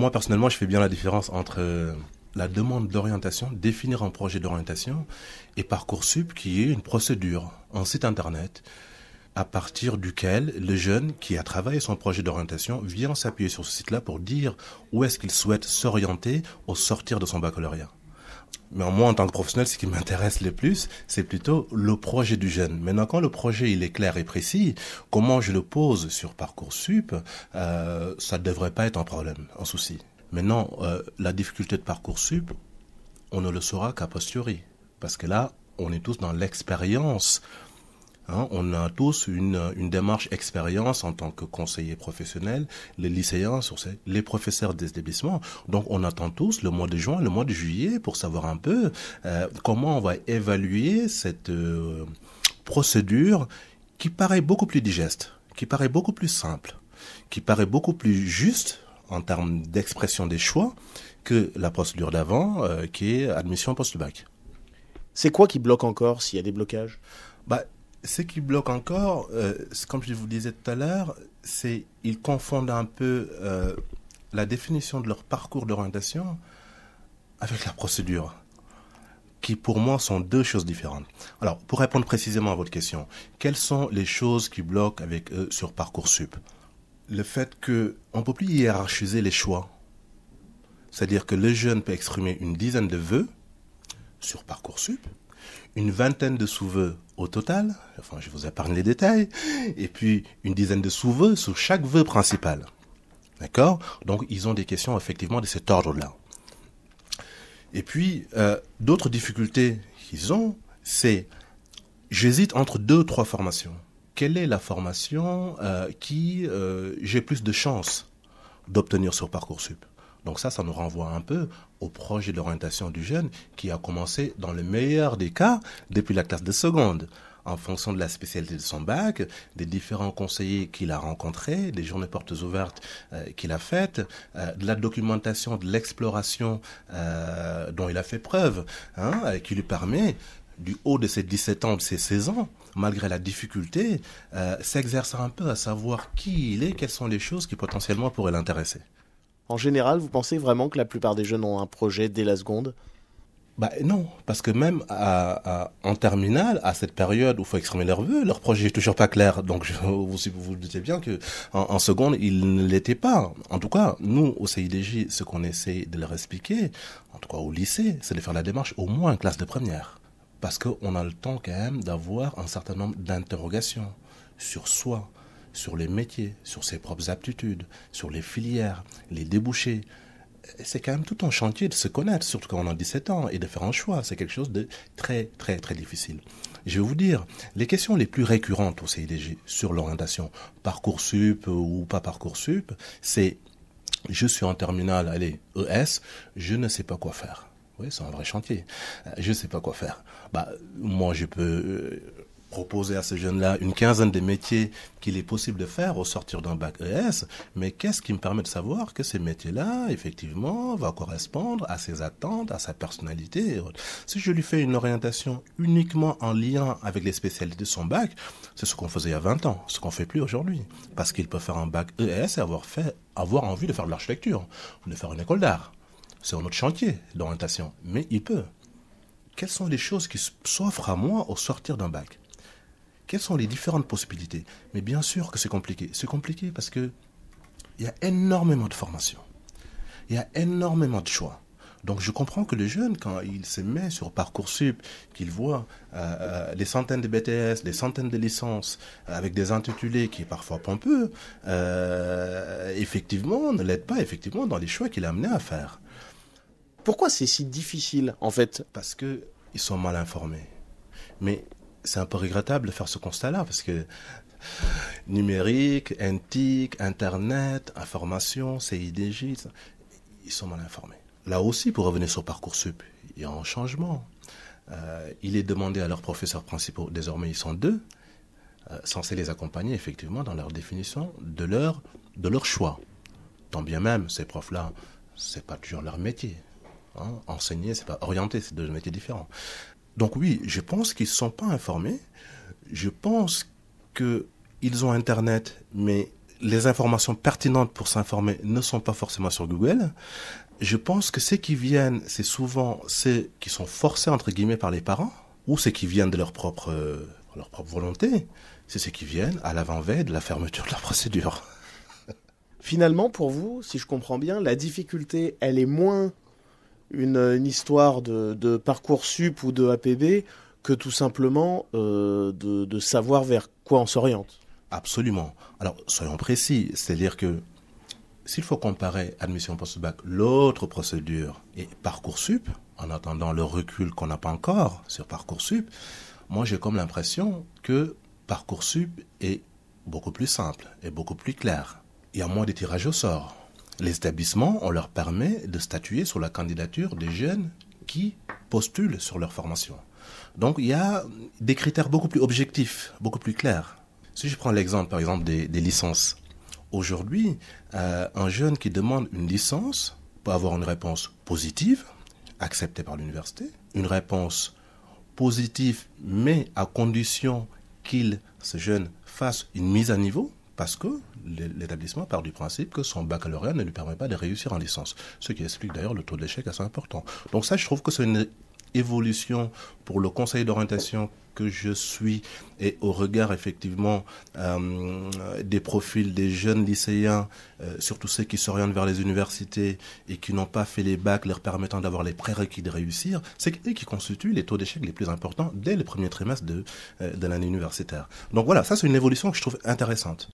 Moi, personnellement, je fais bien la différence entre euh, la demande d'orientation, définir un projet d'orientation, et Parcoursup, qui est une procédure, en site internet, à partir duquel le jeune qui a travaillé son projet d'orientation vient s'appuyer sur ce site-là pour dire où est-ce qu'il souhaite s'orienter au sortir de son baccalauréat. Mais moi, en tant que professionnel, ce qui m'intéresse le plus, c'est plutôt le projet du jeune. Maintenant, quand le projet il est clair et précis, comment je le pose sur Parcoursup, euh, ça ne devrait pas être un problème, un souci. Maintenant, euh, la difficulté de Parcoursup, on ne le saura qu'a posteriori. Parce que là, on est tous dans l'expérience Hein, on a tous une, démarche expérience en tant que conseiller professionnel, les lycéens, les professeurs des Donc on attend tous le mois de juin, le mois de juillet pour savoir un peu euh, comment on va évaluer cette euh, procédure qui paraît beaucoup plus digeste, qui paraît beaucoup plus simple, qui paraît beaucoup plus juste en termes d'expression des choix que la procédure d'avant euh, qui est admission post-bac. C'est quoi qui bloque encore s'il y a des blocages bah, ce qui bloque encore, euh, comme je vous le disais tout à l'heure, c'est qu'ils confondent un peu euh, la définition de leur parcours d'orientation avec la procédure, qui pour moi sont deux choses différentes. Alors, pour répondre précisément à votre question, quelles sont les choses qui bloquent avec eux sur Parcoursup Le fait qu'on ne peut plus hiérarchiser les choix. C'est-à-dire que le jeune peut exprimer une dizaine de vœux sur Parcoursup, une vingtaine de sous-vœux au total, enfin je vous épargne les détails, et puis une dizaine de sous-vœux sur chaque vœu principal. D'accord Donc ils ont des questions effectivement de cet ordre-là. Et puis, euh, d'autres difficultés qu'ils ont, c'est j'hésite entre deux ou trois formations. Quelle est la formation euh, qui euh, j'ai plus de chances d'obtenir sur Parcoursup donc ça, ça nous renvoie un peu au projet d'orientation du jeune qui a commencé, dans le meilleur des cas, depuis la classe de seconde en fonction de la spécialité de son bac, des différents conseillers qu'il a rencontrés, des journées portes ouvertes euh, qu'il a faites, euh, de la documentation, de l'exploration euh, dont il a fait preuve, hein, qui lui permet du haut de ses 17 ans, de ses 16 ans, malgré la difficulté, s'exercer un peu à savoir qui il est, quelles sont les choses qui potentiellement pourraient l'intéresser. En général, vous pensez vraiment que la plupart des jeunes ont un projet dès la seconde bah non, parce que même en terminale, à cette période où il faut exprimer leurs vœux, leur projet est toujours pas clair. Donc je, vous vous doutez bien que en, seconde, ils ne l'étaient pas. En tout cas, nous au CIDJ, ce qu'on essaie de leur expliquer, en tout cas au lycée, c'est de faire la démarche au moins en classe de première, parce qu'on a le temps quand même d'avoir un certain nombre d'interrogations sur soi sur les métiers, sur ses propres aptitudes, sur les filières, les débouchés. C'est quand même tout un chantier de se connaître, surtout quand on a 17 ans, et de faire un choix. C'est quelque chose de très, très, très difficile. Je vais vous dire, les questions les plus récurrentes au CIDG sur l'orientation, Parcoursup ou pas Parcoursup, c'est je suis en terminale, allez, ES, je ne sais pas quoi faire. Oui, c'est un vrai chantier. Euh, je ne sais pas quoi faire. Bah, moi, je peux euh, poser à ces jeunes-là une quinzaine de métiers qu'il est possible de faire au sortir d'un bac ES, mais qu'est-ce qui me permet de savoir que ces métiers-là, effectivement, va correspondre à ses attentes, à sa personnalité Si je lui fais une orientation uniquement en lien avec les spécialités de son bac, c'est ce qu'on faisait il y a 20 ans, ce qu'on fait plus aujourd'hui. Parce qu'il peut faire un bac ES et avoir fait, avoir envie de faire de l'architecture, de faire une école d'art. C'est un autre chantier d'orientation, mais il peut. Quelles sont les choses qui s'offrent à moi au sortir d'un bac quelles sont les différentes possibilités Mais bien sûr que c'est compliqué. C'est compliqué parce que il y a énormément de formations. Il y a énormément de choix. Donc je comprends que le jeune, quand il se met sur Parcoursup, qu'il voit euh, euh, les des centaines de BTS, des centaines de licences, euh, avec des intitulés qui est parfois pompeux, effectivement, ne l'aide pas effectivement dans les choix qu'il est amené à faire. Pourquoi c'est si difficile en fait Parce que ils sont mal informés. Mais c'est un peu regrettable de faire ce constat-là parce que numérique, antique, internet, information, CIDJ, ils sont mal informés. Là aussi, pour revenir sur Parcoursup, il y a un changement. Euh, il est demandé à leurs professeurs principaux, désormais ils sont deux, euh, censés les accompagner effectivement dans leur définition de leur, de leur choix. Tant bien même, ces profs-là, ce n'est pas toujours leur métier. Hein. Enseigner, c'est pas orienter, c'est deux métiers différents. Donc oui, je pense qu'ils ne sont pas informés. Je pense qu'ils ont Internet, mais les informations pertinentes pour s'informer ne sont pas forcément sur Google. Je pense que ceux qui viennent, c'est souvent ceux qui sont forcés, entre guillemets, par les parents, ou ceux qui viennent de leur propre, euh, leur propre volonté. C'est ceux qui viennent à l'avant-veille de la fermeture de la procédure. Finalement, pour vous, si je comprends bien, la difficulté, elle est moins une, histoire de, parcours sup ou de APB que tout simplement euh, de, savoir vers quoi on s'oriente. Absolument. Alors, soyons précis, c'est-à-dire que s'il faut comparer admission post-bac, l'autre procédure et Parcoursup, en attendant le recul qu'on n'a pas encore sur Parcoursup, moi j'ai comme l'impression que Parcoursup est beaucoup plus simple et beaucoup plus clair. Il y a moins de tirages au sort. L'établissement, établissements, on leur permet de statuer sur la candidature des jeunes qui postulent sur leur formation. Donc il y a des critères beaucoup plus objectifs, beaucoup plus clairs. Si je prends l'exemple, par exemple, des, licences. Aujourd'hui, euh, un jeune qui demande une licence peut avoir une réponse positive, acceptée par l'université, une réponse positive, mais à condition qu'il, ce jeune, fasse une mise à niveau, parce que l'établissement part du principe que son baccalauréat ne lui permet pas de réussir en licence, ce qui explique d'ailleurs le taux d'échec assez important. Donc ça, je trouve que c'est une évolution pour le conseil d'orientation que je suis et au regard effectivement euh, des profils des jeunes lycéens, euh, surtout ceux qui s'orientent vers les universités et qui n'ont pas fait les bacs leur permettant d'avoir les prérequis de réussir, c'est eux qui constituent les taux d'échec les plus importants dès le premier trimestre de euh, l'année universitaire. Donc voilà, ça c'est une évolution que je trouve intéressante.